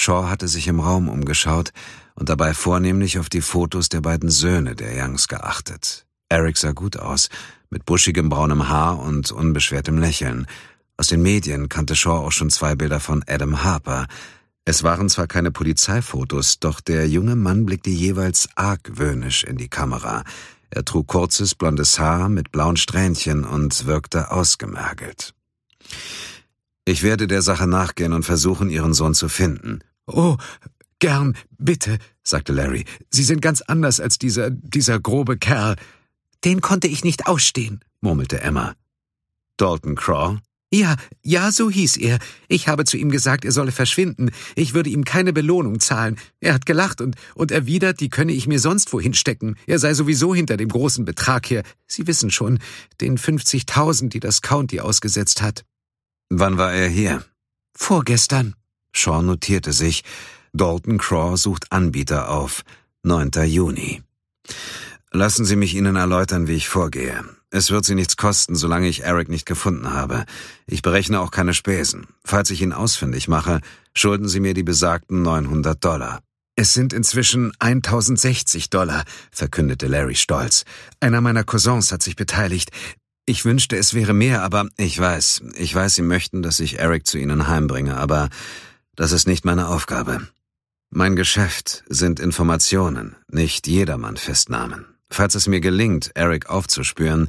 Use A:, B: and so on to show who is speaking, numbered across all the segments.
A: Shaw hatte sich im Raum umgeschaut und dabei vornehmlich auf die Fotos der beiden Söhne der Youngs geachtet. Eric sah gut aus, mit buschigem braunem Haar und unbeschwertem Lächeln. Aus den Medien kannte Shaw auch schon zwei Bilder von Adam Harper. Es waren zwar keine Polizeifotos, doch der junge Mann blickte jeweils argwöhnisch in die Kamera. Er trug kurzes blondes Haar mit blauen Strähnchen und wirkte ausgemergelt. Ich werde der Sache nachgehen und versuchen, Ihren Sohn zu finden, Oh, gern, bitte, sagte Larry. Sie sind ganz anders als dieser, dieser grobe Kerl. Den konnte ich nicht ausstehen, murmelte Emma. Dalton Craw? Ja, ja, so hieß er. Ich habe zu ihm gesagt, er solle verschwinden. Ich würde ihm keine Belohnung zahlen. Er hat gelacht und, und erwidert, die könne ich mir sonst wohin stecken. Er sei sowieso hinter dem großen Betrag her. Sie wissen schon, den 50.000, die das County ausgesetzt hat. Wann war er hier? Vorgestern. Sean notierte sich, Dalton Craw sucht Anbieter auf, 9. Juni. Lassen Sie mich Ihnen erläutern, wie ich vorgehe. Es wird Sie nichts kosten, solange ich Eric nicht gefunden habe. Ich berechne auch keine Spesen. Falls ich ihn ausfindig mache, schulden Sie mir die besagten 900 Dollar. Es sind inzwischen 1060 Dollar, verkündete Larry stolz. Einer meiner Cousins hat sich beteiligt. Ich wünschte, es wäre mehr, aber ich weiß, ich weiß, Sie möchten, dass ich Eric zu Ihnen heimbringe, aber das ist nicht meine Aufgabe. Mein Geschäft sind Informationen, nicht jedermann Festnahmen. Falls es mir gelingt, Eric aufzuspüren,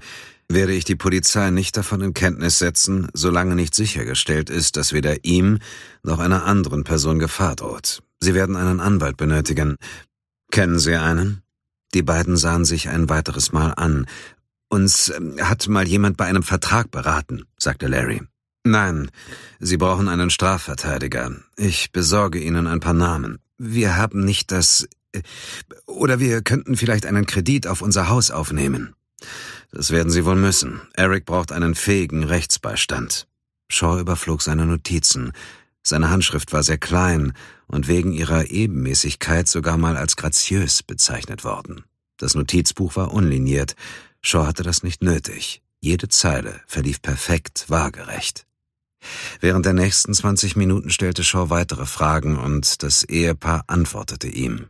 A: werde ich die Polizei nicht davon in Kenntnis setzen, solange nicht sichergestellt ist, dass weder ihm noch einer anderen Person Gefahr droht. Sie werden einen Anwalt benötigen. Kennen Sie einen? Die beiden sahen sich ein weiteres Mal an. Uns ähm, hat mal jemand bei einem Vertrag beraten, sagte Larry. Nein, Sie brauchen einen Strafverteidiger. Ich besorge Ihnen ein paar Namen. Wir haben nicht das. Äh, oder wir könnten vielleicht einen Kredit auf unser Haus aufnehmen. Das werden Sie wohl müssen. Eric braucht einen fähigen Rechtsbeistand. Shaw überflog seine Notizen. Seine Handschrift war sehr klein und wegen ihrer Ebenmäßigkeit sogar mal als graziös bezeichnet worden. Das Notizbuch war unliniert. Shaw hatte das nicht nötig. Jede Zeile verlief perfekt waagerecht. Während der nächsten 20 Minuten stellte Shaw weitere Fragen und das Ehepaar antwortete ihm.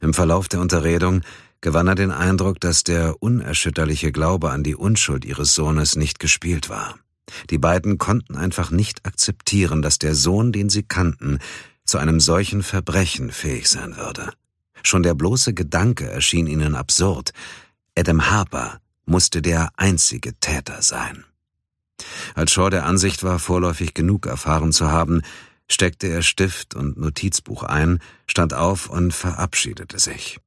A: Im Verlauf der Unterredung gewann er den Eindruck, dass der unerschütterliche Glaube an die Unschuld ihres Sohnes nicht gespielt war. Die beiden konnten einfach nicht akzeptieren, dass der Sohn, den sie kannten, zu einem solchen Verbrechen fähig sein würde. Schon der bloße Gedanke erschien ihnen absurd. Adam Harper musste der einzige Täter sein. Als Shaw der Ansicht war, vorläufig genug erfahren zu haben, steckte er Stift und Notizbuch ein, stand auf und verabschiedete sich.